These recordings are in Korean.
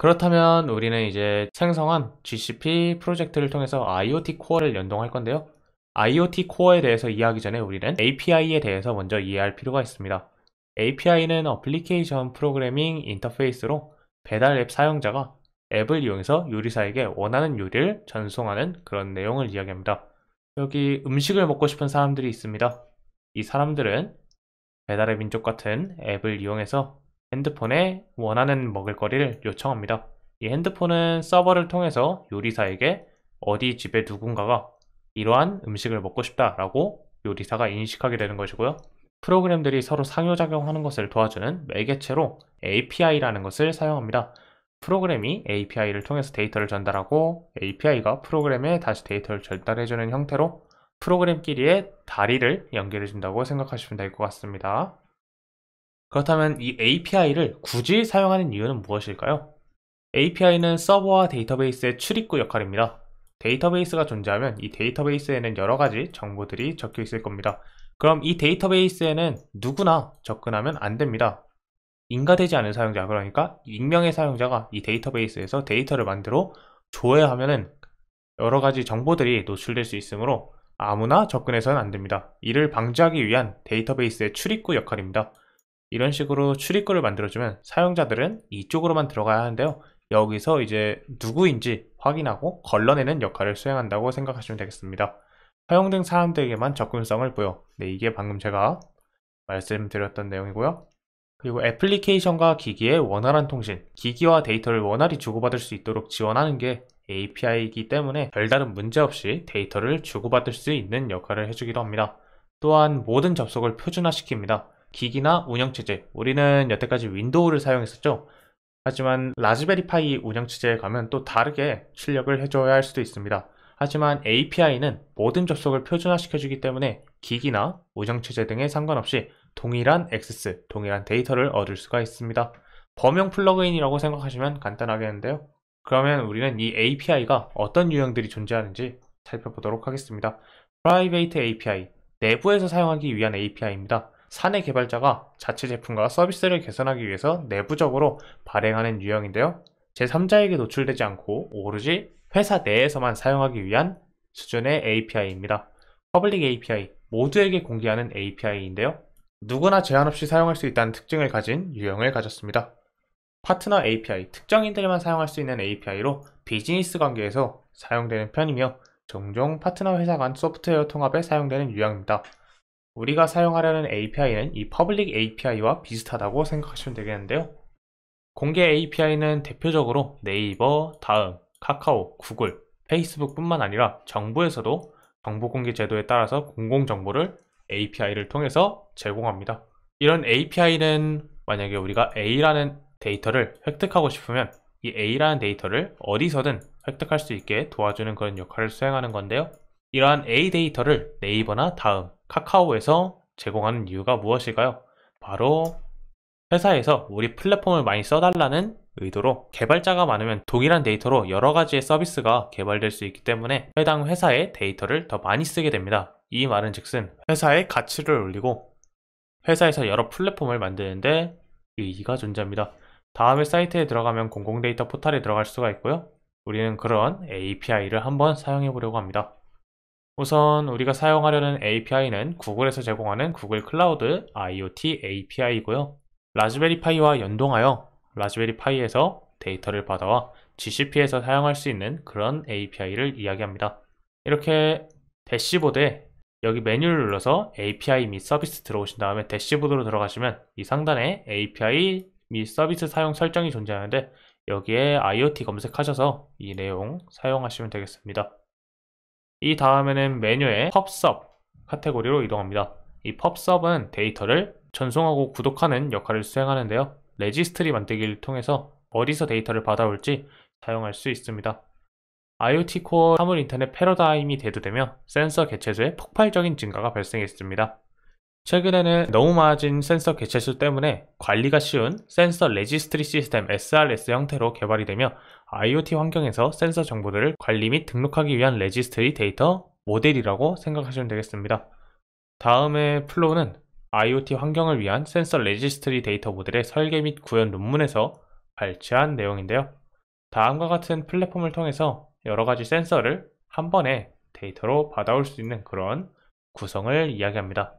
그렇다면 우리는 이제 생성한 GCP 프로젝트를 통해서 IoT 코어를 연동할 건데요. IoT 코어에 대해서 이해하기 전에 우리는 API에 대해서 먼저 이해할 필요가 있습니다. API는 어플리케이션 프로그래밍 인터페이스로 배달 앱 사용자가 앱을 이용해서 요리사에게 원하는 요리를 전송하는 그런 내용을 이야기합니다. 여기 음식을 먹고 싶은 사람들이 있습니다. 이 사람들은 배달의 민족 같은 앱을 이용해서 핸드폰에 원하는 먹을거리를 요청합니다. 이 핸드폰은 서버를 통해서 요리사에게 어디 집에 누군가가 이러한 음식을 먹고 싶다라고 요리사가 인식하게 되는 것이고요. 프로그램들이 서로 상호작용하는 것을 도와주는 매개체로 API라는 것을 사용합니다. 프로그램이 API를 통해서 데이터를 전달하고 API가 프로그램에 다시 데이터를 전달해주는 형태로 프로그램끼리의 다리를 연결해준다고 생각하시면 될 것 같습니다. 그렇다면 이 API를 굳이 사용하는 이유는 무엇일까요? API는 서버와 데이터베이스의 출입구 역할입니다. 데이터베이스가 존재하면 이 데이터베이스에는 여러 가지 정보들이 적혀 있을 겁니다. 그럼 이 데이터베이스에는 누구나 접근하면 안 됩니다. 인가되지 않은 사용자, 그러니까 익명의 사용자가 이 데이터베이스에서 데이터를 만들어 조회하면 은 여러 가지 정보들이 노출될 수 있으므로 아무나 접근해서는 안 됩니다. 이를 방지하기 위한 데이터베이스의 출입구 역할입니다. 이런 식으로 출입구를 만들어주면 사용자들은 이쪽으로만 들어가야 하는데요. 여기서 이제 누구인지 확인하고 걸러내는 역할을 수행한다고 생각하시면 되겠습니다. 허용 된 사람들에게만 접근성을 보여. 네, 이게 방금 제가 말씀드렸던 내용이고요. 그리고 애플리케이션과 기기의 원활한 통신, 기기와 데이터를 원활히 주고받을 수 있도록 지원하는 게 API이기 때문에 별다른 문제 없이 데이터를 주고받을 수 있는 역할을 해주기도 합니다. 또한 모든 접속을 표준화시킵니다. 기기나 운영체제 우리는 여태까지 윈도우를 사용했었죠 하지만 라즈베리파이 운영체제에 가면 또 다르게 출력을 해줘야 할 수도 있습니다 하지만 API는 모든 접속을 표준화시켜주기 때문에 기기나 운영체제 등에 상관없이 동일한 액세스, 동일한 데이터를 얻을 수가 있습니다 범용 플러그인이라고 생각하시면 간단하겠는데요 그러면 우리는 이 API가 어떤 유형들이 존재하는지 살펴보도록 하겠습니다. Private API, 내부에서 사용하기 위한 API입니다. 사내 개발자가 자체 제품과 서비스를 개선하기 위해서 내부적으로 발행하는 유형인데요. 제3자에게 노출되지 않고 오로지 회사 내에서만 사용하기 위한 수준의 API입니다. 퍼블릭 API, 모두에게 공개하는 API인데요. 누구나 제한 없이 사용할 수 있다는 특징을 가진 유형을 가졌습니다. 파트너 API, 특정인들만 사용할 수 있는 API로 비즈니스 관계에서 사용되는 편이며 종종 파트너 회사 간 소프트웨어 통합에 사용되는 유형입니다. 우리가 사용하려는 API는 이 public API와 비슷하다고 생각하시면 되겠는데요. 공개 API는 대표적으로 네이버, 다음, 카카오, 구글, 페이스북뿐만 아니라 정부에서도 정보공개 제도에 따라서 공공정보를 API를 통해서 제공합니다. 이런 API는 만약에 우리가 A라는 데이터를 획득하고 싶으면 이 A라는 데이터를 어디서든 획득할 수 있게 도와주는 그런 역할을 수행하는 건데요. 이러한 A 데이터를 네이버나 다음, 카카오에서 제공하는 이유가 무엇일까요? 바로 회사에서 우리 플랫폼을 많이 써달라는 의도로 개발자가 많으면 동일한 데이터로 여러 가지의 서비스가 개발될 수 있기 때문에 해당 회사의 데이터를 더 많이 쓰게 됩니다. 이 말은 즉슨 회사의 가치를 올리고 회사에서 여러 플랫폼을 만드는데 의의가 존재합니다. 다음에 사이트에 들어가면 공공 데이터 포탈에 들어갈 수가 있고요. 우리는 그런 API를 한번 사용해 보려고 합니다. 우선 우리가 사용하려는 API는 구글에서 제공하는 구글 클라우드 IoT API이고요. 라즈베리 파이와 연동하여 라즈베리 파이에서 데이터를 받아와 GCP에서 사용할 수 있는 그런 API를 이야기합니다. 이렇게 대시보드에 여기 메뉴를 눌러서 API 및 서비스 들어오신 다음에 대시보드로 들어가시면 이 상단에 API 및 서비스 사용 설정이 존재하는데 여기에 IoT 검색하셔서 이 내용 사용하시면 되겠습니다. 이 다음에는 메뉴의 펍섭 카테고리로 이동합니다. 이 펍섭은 데이터를 전송하고 구독하는 역할을 수행하는데요. 레지스트리 만들기를 통해서 어디서 데이터를 받아올지 사용할 수 있습니다. IoT 코어 사물 인터넷 패러다임이 대두되며 센서 개체수의 폭발적인 증가가 발생했습니다. 최근에는 너무 많아진 센서 개체수 때문에 관리가 쉬운 센서 레지스트리 시스템 SRS 형태로 개발이 되며 IoT 환경에서 센서 정보들을 관리 및 등록하기 위한 레지스트리 데이터 모델이라고 생각하시면 되겠습니다. 다음의 플로우는 IoT 환경을 위한 센서 레지스트리 데이터 모델의 설계 및 구현 논문에서 발췌한 내용인데요. 다음과 같은 플랫폼을 통해서 여러 가지 센서를 한 번에 데이터로 받아올 수 있는 그런 구성을 이야기합니다.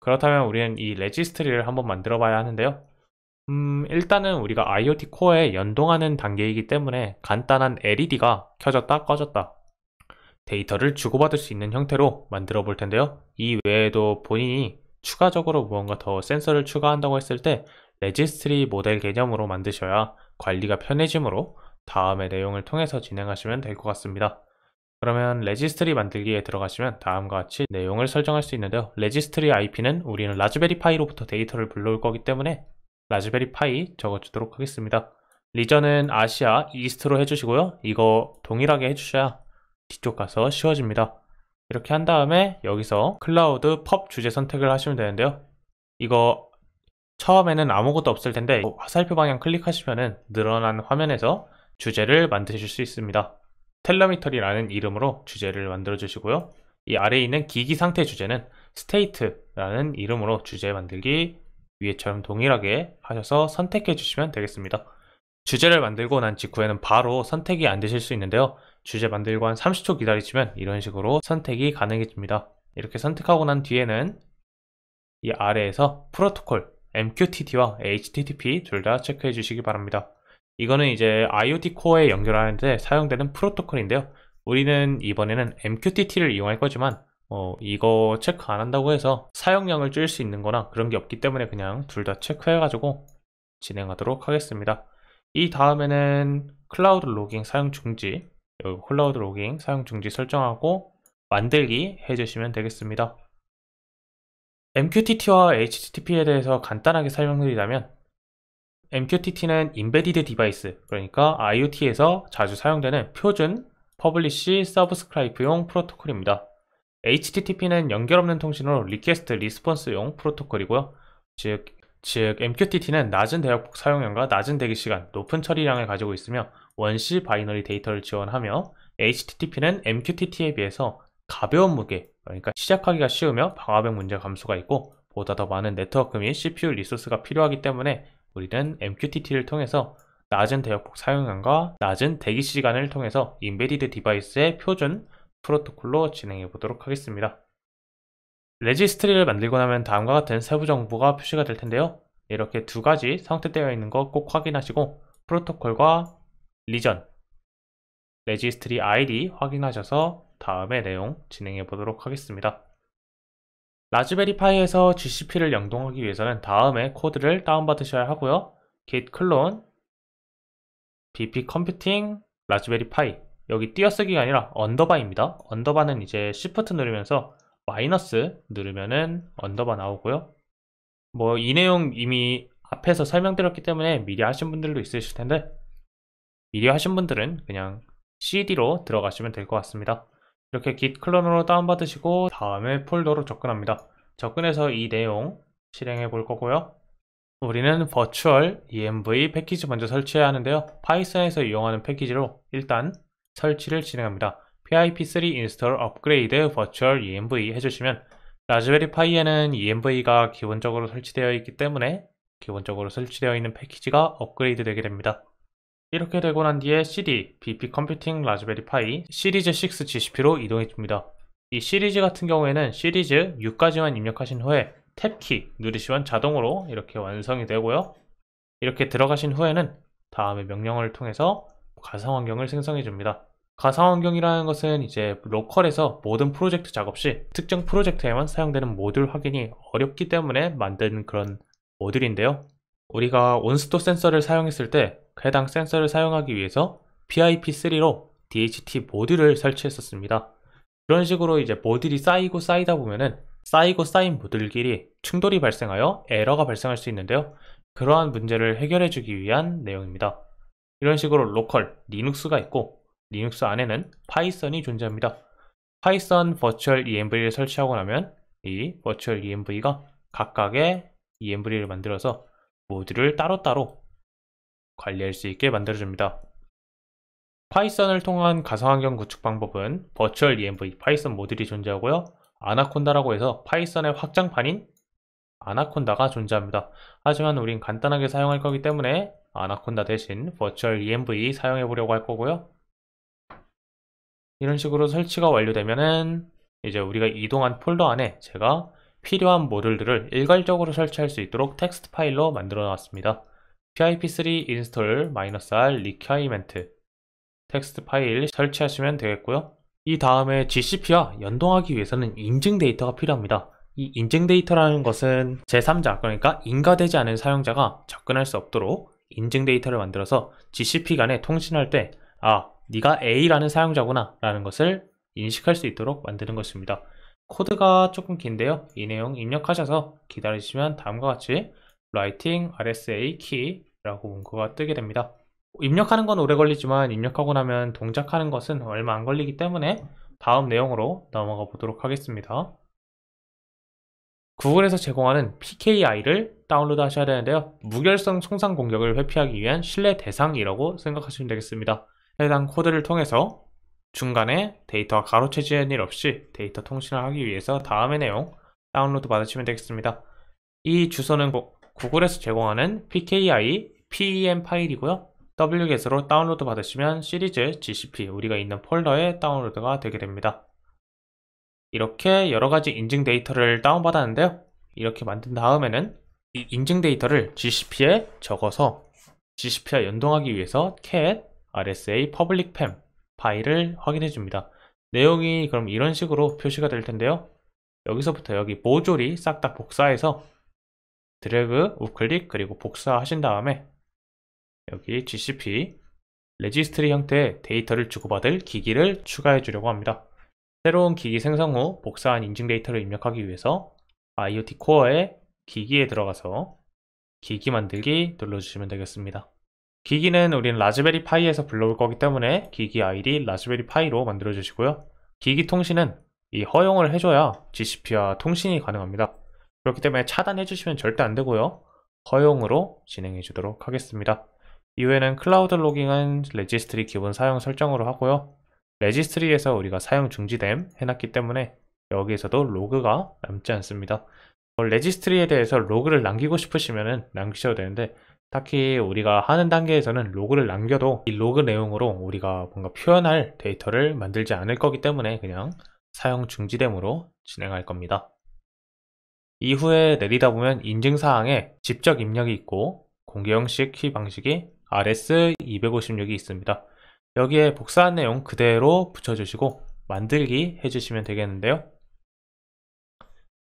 그렇다면 우리는 이 레지스트리를 한번 만들어 봐야 하는데요. 음, 일단은 우리가 IoT 코어에 연동하는 단계이기 때문에 간단한 LED가 켜졌다 꺼졌다 데이터를 주고받을 수 있는 형태로 만들어 볼 텐데요. 이 외에도 본인이 추가적으로 무언가 더 센서를 추가한다고 했을 때 레지스트리 모델 개념으로 만드셔야 관리가 편해지므로 다음의 내용을 통해서 진행하시면 될 것 같습니다. 그러면 레지스트리 만들기에 들어가시면 다음과 같이 내용을 설정할 수 있는데요. 레지스트리 IP는 우리는 라즈베리파이로부터 데이터를 불러올 거기 때문에 라즈베리 파이 적어주도록 하겠습니다. 리전은 아시아 이스트로 해주시고요. 이거 동일하게 해주셔야 뒤쪽 가서 쉬워집니다. 이렇게 한 다음에 여기서 클라우드 펍 주제 선택을 하시면 되는데요. 이거 처음에는 아무것도 없을 텐데 화살표 방향 클릭하시면 늘어난 화면에서 주제를 만드실 수 있습니다. 텔레미터리라는 이름으로 주제를 만들어 주시고요. 이 아래에 있는 기기 상태 주제는 스테이트라는 이름으로 주제 만들기 위에처럼 동일하게 하셔서 선택해 주시면 되겠습니다. 주제를 만들고 난 직후에는 바로 선택이 안 되실 수 있는데요. 주제 만들고 한 30초 기다리시면 이런 식으로 선택이 가능해집니다. 이렇게 선택하고 난 뒤에는 이 아래에서 프로토콜 MQTT와 HTTP 둘 다 체크해 주시기 바랍니다. 이거는 이제 IoT 코어에 연결하는데 사용되는 프로토콜인데요. 우리는 이번에는 MQTT를 이용할 거지만 어, 이거 체크 안 한다고 해서 사용량을 줄일 수 있는 거나 그런 게 없기 때문에 그냥 둘 다 체크해가지고 진행하도록 하겠습니다. 이 다음에는 클라우드 로깅 사용 중지, 여기 클라우드 로깅 사용 중지 설정하고 만들기 해주시면 되겠습니다. MQTT와 HTTP에 대해서 간단하게 설명드리자면 MQTT는 e e m b d 인 d Device, 그러니까 IoT에서 자주 사용되는 표준 퍼블리시 서브스크라이프용 프로토콜입니다. HTTP는 연결 없는 통신으로 리퀘스트 리스폰스용 프로토콜이고요. 즉, 즉 MQTT는 낮은 대역폭 사용량과 낮은 대기 시간, 높은 처리량을 가지고 있으며 원시 바이너리 데이터를 지원하며 HTTP는 MQTT에 비해서 가벼운 무게, 그러니까 시작하기가 쉬우며 방화벽 문제 감소가 있고 보다 더 많은 네트워크 및 CPU 리소스가 필요하기 때문에 우리는 MQTT를 통해서 낮은 대역폭 사용량과 낮은 대기 시간을 통해서 인베디드 디바이스의 표준 프로토콜로 진행해 보도록 하겠습니다. 레지스트리를 만들고 나면 다음과 같은 세부 정보가 표시가 될 텐데요. 이렇게 두 가지 상태되어 있는 거 꼭 확인하시고 프로토콜과 리전, 레지스트리 아이디 확인하셔서 다음의 내용 진행해 보도록 하겠습니다. 라즈베리 파이에서 GCP를 연동하기 위해서는 다음에 코드를 다운받으셔야 하고요. git 클론, bp 컴퓨팅, 라즈베리 파이 여기 띄어쓰기가 아니라 언더바입니다. 언더바는 이제 Shift 누르면서 마이너스 누르면은 언더바 나오고요. 뭐 이 내용 이미 앞에서 설명드렸기 때문에 미리 하신 분들도 있으실 텐데 미리 하신 분들은 그냥 CD로 들어가시면 될 것 같습니다. 이렇게 git 클론으로 다운받으시고 다음에 폴더로 접근합니다. 접근해서 이 내용 실행해 볼 거고요. 우리는 virtual e m v 패키지 먼저 설치해야 하는데요. 파이썬에서 이용하는 패키지로 일단 설치를 진행합니다. PIP3 인스톨 업그레이드 버추얼 EMV 해주시면 라즈베리 파이에는 EMV가 기본적으로 설치되어 있기 때문에 기본적으로 설치되어 있는 패키지가 업그레이드 되게 됩니다. 이렇게 되고 난 뒤에 CD, BP 컴퓨팅 라즈베리 파이 시리즈 6 GCP로 이동해 줍니다. 이 시리즈 같은 경우에는 시리즈 6까지만 입력하신 후에 탭키 누르시면 자동으로 이렇게 완성이 되고요. 이렇게 들어가신 후에는 다음에 명령을 통해서 가상 환경을 생성해 줍니다. 가상환경이라는 것은 이제 로컬에서 모든 프로젝트 작업 시 특정 프로젝트에만 사용되는 모듈 확인이 어렵기 때문에 만든 그런 모듈인데요. 우리가 온스토 센서를 사용했을 때 해당 센서를 사용하기 위해서 PIP3로 DHT 모듈을 설치했었습니다. 이런 식으로 이제 모듈이 쌓이고 쌓이다 보면은 쌓이고 쌓인 모듈끼리 충돌이 발생하여 에러가 발생할 수 있는데요. 그러한 문제를 해결해주기 위한 내용입니다. 이런 식으로 로컬, 리눅스가 있고 리눅스 안에는 파이썬이 존재합니다. 파이썬 버추얼 e m v 를 설치하고 나면 이 버추얼 e m v 가 각각의 e m v 를 만들어서 모듈을 따로따로 관리할 수 있게 만들어줍니다. 파이썬을 통한 가상환경 구축 방법은 버추얼 e m v 파이썬 모듈이 존재하고요. 아나콘다라고 해서 파이썬의 확장판인 아나콘다가 존재합니다. 하지만 우린 간단하게 사용할 거기 때문에 아나콘다 대신 버추얼 e m v 사용해 보려고 할 거고요. 이런 식으로 설치가 완료되면은 이제 우리가 이동한 폴더 안에 제가 필요한 모듈들을 일괄적으로 설치할 수 있도록 텍스트 파일로 만들어 놨습니다. pip3 install -r requirement 텍스트 파일 설치하시면 되겠고요. 이 다음에 GCP와 연동하기 위해서는 인증 데이터가 필요합니다. 이 인증 데이터라는 것은 제3자, 그러니까 인가되지 않은 사용자가 접근할 수 없도록 인증 데이터를 만들어서 GCP 간에 통신할 때 아, 네가 A라는 사용자구나 라는 것을 인식할 수 있도록 만드는 것입니다. 코드가 조금 긴데요. 이 내용 입력하셔서 기다리시면 다음과 같이 writing rsa key라고 문구가 뜨게 됩니다. 입력하는 건 오래 걸리지만 입력하고 나면 동작하는 것은 얼마 안 걸리기 때문에 다음 내용으로 넘어가 보도록 하겠습니다. 구글에서 제공하는 PKI를 다운로드 하셔야 되는데요. 무결성 송상 공격을 회피하기 위한 신뢰 대상이라고 생각하시면 되겠습니다. 해당 코드를 통해서 중간에 데이터가 가로채지는 일 없이 데이터 통신을 하기 위해서 다음의 내용 다운로드 받으시면 되겠습니다. 이 주소는 구글에서 제공하는 PKI PEM 파일이고요. wget으로 다운로드 받으시면 시리즈 GCP 우리가 있는 폴더에 다운로드가 되게 됩니다. 이렇게 여러가지 인증 데이터를 다운받았는데요. 이렇게 만든 다음에는 이 인증 데이터를 GCP에 적어서 GCP와 연동하기 위해서 cat RSA 퍼블릭 팸 파일을 확인해 줍니다. 내용이 그럼 이런 식으로 표시가 될 텐데요. 여기서부터 여기 모조리 싹 다 복사해서 드래그, 우클릭, 그리고 복사하신 다음에 여기 GCP 레지스트리 형태의 데이터를 주고받을 기기를 추가해 주려고 합니다. 새로운 기기 생성 후 복사한 인증 데이터를 입력하기 위해서 IoT 코어의 기기에 들어가서 기기 만들기 눌러주시면 되겠습니다. 기기는 우리는 라즈베리 파이에서 불러올 거기 때문에 기기 아이디 라즈베리 파이로 만들어 주시고요. 기기 통신은 이 허용을 해줘야 GCP와 통신이 가능합니다. 그렇기 때문에 차단해 주시면 절대 안 되고요. 허용으로 진행해 주도록 하겠습니다. 이후에는 클라우드 로깅은 레지스트리 기본 사용 설정으로 하고요. 레지스트리에서 우리가 사용 중지됨 해놨기 때문에 여기에서도 로그가 남지 않습니다. 어, 레지스트리에 대해서 로그를 남기고 싶으시면 남기셔도 되는데 딱히 우리가 하는 단계에서는 로그를 남겨도 이 로그 내용으로 우리가 뭔가 표현할 데이터를 만들지 않을 거기 때문에 그냥 사용 중지됨으로 진행할 겁니다. 이후에 내리다 보면 인증사항에 직접 입력이 있고 공개형식 키 방식이 RS256이 있습니다. 여기에 복사한 내용 그대로 붙여주시고 만들기 해주시면 되겠는데요.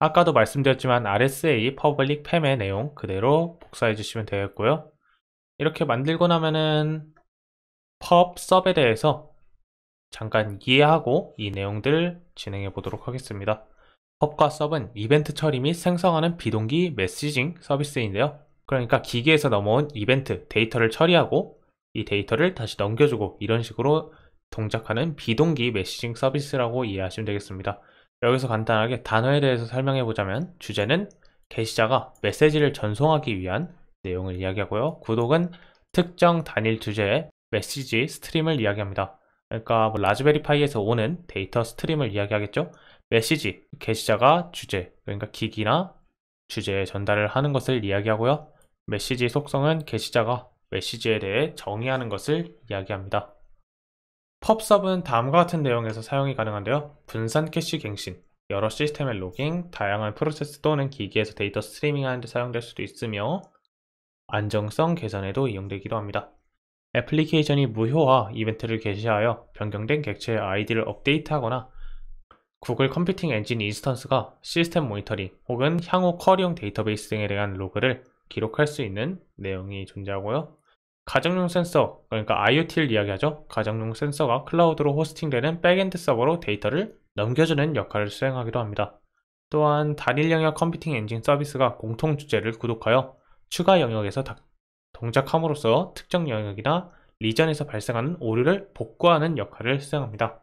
아까도 말씀드렸지만 RSA 퍼블릭 팸의 내용 그대로 복사해 주시면 되겠고요. 이렇게 만들고 나면은 pub 서브에 대해서 잠깐 이해하고 이 내용들 진행해 보도록 하겠습니다. pub과 서브는 이벤트 처리 및 생성하는 비동기 메시징 서비스인데요. 그러니까 기계에서 넘어온 이벤트 데이터를 처리하고 이 데이터를 다시 넘겨주고 이런 식으로 동작하는 비동기 메시징 서비스라고 이해하시면 되겠습니다. 여기서 간단하게 단어에 대해서 설명해 보자면 주제는 게시자가 메시지를 전송하기 위한 내용을 이야기하고요. 구독은 특정 단일 주제의 메시지 스트림을 이야기합니다. 그러니까 뭐 라즈베리파이에서 오는 데이터 스트림을 이야기하겠죠. 메시지, 게시자가 주제, 그러니까 기기나 주제에 전달을 하는 것을 이야기하고요. 메시지 속성은 게시자가 메시지에 대해 정의하는 것을 이야기합니다. 펍서브는 다음과 같은 내용에서 사용이 가능한데요. 분산 캐시 갱신, 여러 시스템의 로깅, 다양한 프로세스 또는 기기에서 데이터 스트리밍하는 데 사용될 수도 있으며 안정성 개선에도 이용되기도 합니다. 애플리케이션이 무효화 이벤트를 게시하여 변경된 객체의 아이디를 업데이트하거나 구글 컴퓨팅 엔진 인스턴스가 시스템 모니터링 혹은 향후 쿼리용 데이터베이스 등에 대한 로그를 기록할 수 있는 내용이 존재하고요. 가정용 센서, 그러니까 IoT를 이야기하죠. 가정용 센서가 클라우드로 호스팅되는 백엔드 서버로 데이터를 넘겨주는 역할을 수행하기도 합니다. 또한 단일 영역 컴퓨팅 엔진 서비스가 공통 주제를 구독하여 추가 영역에서 동작함으로써 특정 영역이나 리전에서 발생하는 오류를 복구하는 역할을 수행합니다.